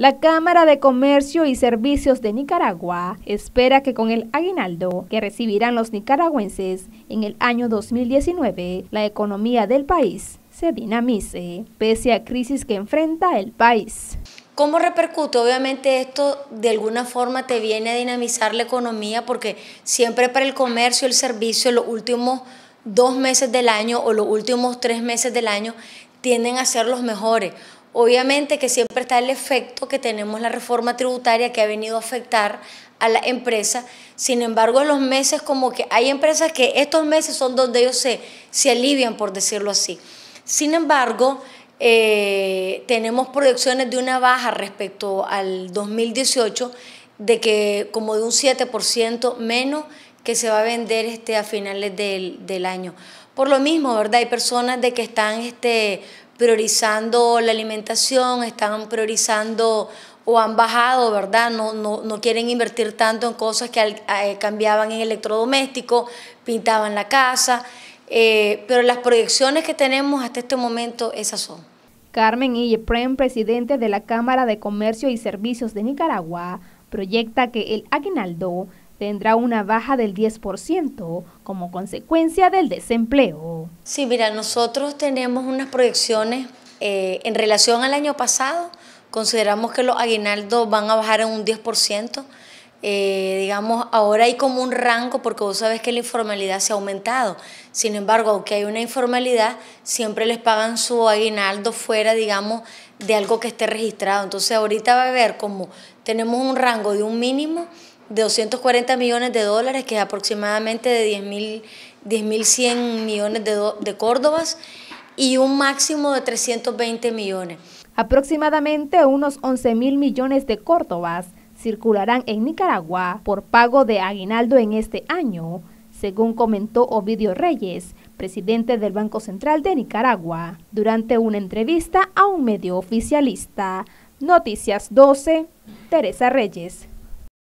La Cámara de Comercio y Servicios de Nicaragua espera que con el aguinaldo que recibirán los nicaragüenses en el año 2019, la economía del país se dinamice, pese a crisis que enfrenta el país. ¿Cómo repercute? Obviamente esto de alguna forma te viene a dinamizar la economía porque siempre para el comercio, el servicio, los últimos dos meses del año o los últimos tres meses del año tienden a ser los mejores. Obviamente que siempre está el efecto que tenemos la reforma tributaria que ha venido a afectar a la empresa. Sin embargo, los meses como que hay empresas que estos meses son donde ellos se, se alivian, por decirlo así. Sin embargo, eh, tenemos proyecciones de una baja respecto al 2018 de que como de un 7% menos que se va a vender este, a finales del, del año. Por lo mismo, ¿verdad? Hay personas de que están este, priorizando la alimentación, están priorizando o han bajado, ¿verdad? No, quieren invertir tanto en cosas que eh, cambiaban en electrodoméstico, pintaban la casa, eh, pero las proyecciones que tenemos hasta este momento, esas son. Carmen Prem, presidente de la Cámara de Comercio y Servicios de Nicaragua, proyecta que el aguinaldo tendrá una baja del 10% como consecuencia del desempleo. Sí, mira, nosotros tenemos unas proyecciones eh, en relación al año pasado, consideramos que los aguinaldos van a bajar en un 10%. Eh, digamos, ahora hay como un rango porque vos sabes que la informalidad se ha aumentado. Sin embargo, aunque hay una informalidad, siempre les pagan su aguinaldo fuera, digamos, de algo que esté registrado. Entonces ahorita va a haber como tenemos un rango de un mínimo de 240 millones de dólares, que es aproximadamente de 10.100 millones de, de córdobas, y un máximo de 320 millones. Aproximadamente unos 11.000 millones de córdobas circularán en Nicaragua por pago de aguinaldo en este año, según comentó Ovidio Reyes, presidente del Banco Central de Nicaragua, durante una entrevista a un medio oficialista. Noticias 12, Teresa Reyes.